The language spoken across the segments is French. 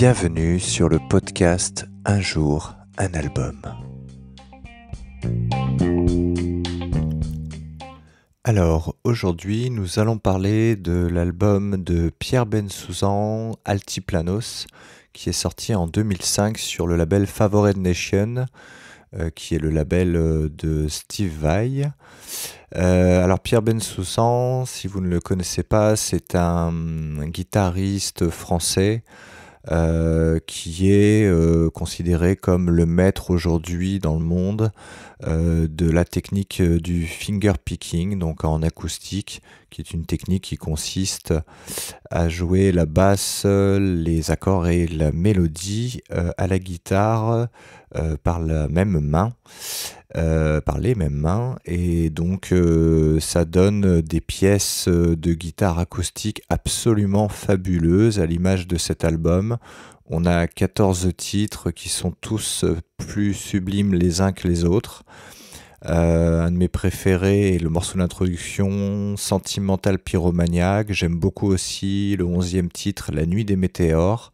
Bienvenue sur le podcast Un jour, un album. Alors aujourd'hui nous allons parler de l'album de Pierre Bensouzan Altiplanos qui est sorti en 2005 sur le label Favorite Nation euh, qui est le label euh, de Steve Vai. Euh, alors Pierre Bensouzan si vous ne le connaissez pas c'est un guitariste français euh, qui est euh, considéré comme le maître aujourd'hui dans le monde euh, de la technique du finger picking, donc en acoustique, qui est une technique qui consiste à jouer la basse, les accords et la mélodie à la guitare par la même main. Euh, par les mêmes mains. Et donc, euh, ça donne des pièces euh, de guitare acoustique absolument fabuleuses à l'image de cet album. On a 14 titres qui sont tous plus sublimes les uns que les autres. un de mes préférés est le morceau d'introduction Sentimental Pyromaniac, J'aime beaucoup aussi le 11 onzième titre La Nuit des Météores.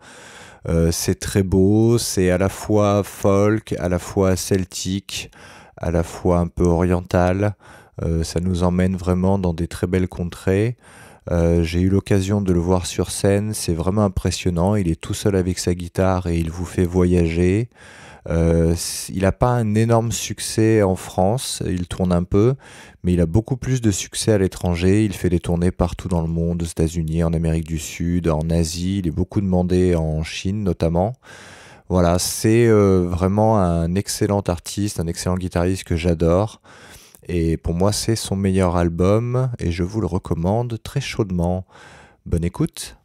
c'est très beau, c'est à la fois folk, à la fois celtique à la fois un peu oriental, euh, ça nous emmène vraiment dans des très belles contrées. Euh, j'ai eu l'occasion de le voir sur scène, c'est vraiment impressionnant. Il est tout seul avec sa guitare et il vous fait voyager. Euh, il n'a pas un énorme succès en France, il tourne un peu, mais il a beaucoup plus de succès à l'étranger. Il fait des tournées partout dans le monde, aux États-Unis, en Amérique du Sud, en Asie. Il est beaucoup demandé en Chine notamment. Voilà, c'est euh, vraiment un excellent artiste, un excellent guitariste que j'adore. Et pour moi, c'est son meilleur album et je vous le recommande très chaudement. Bonne écoute!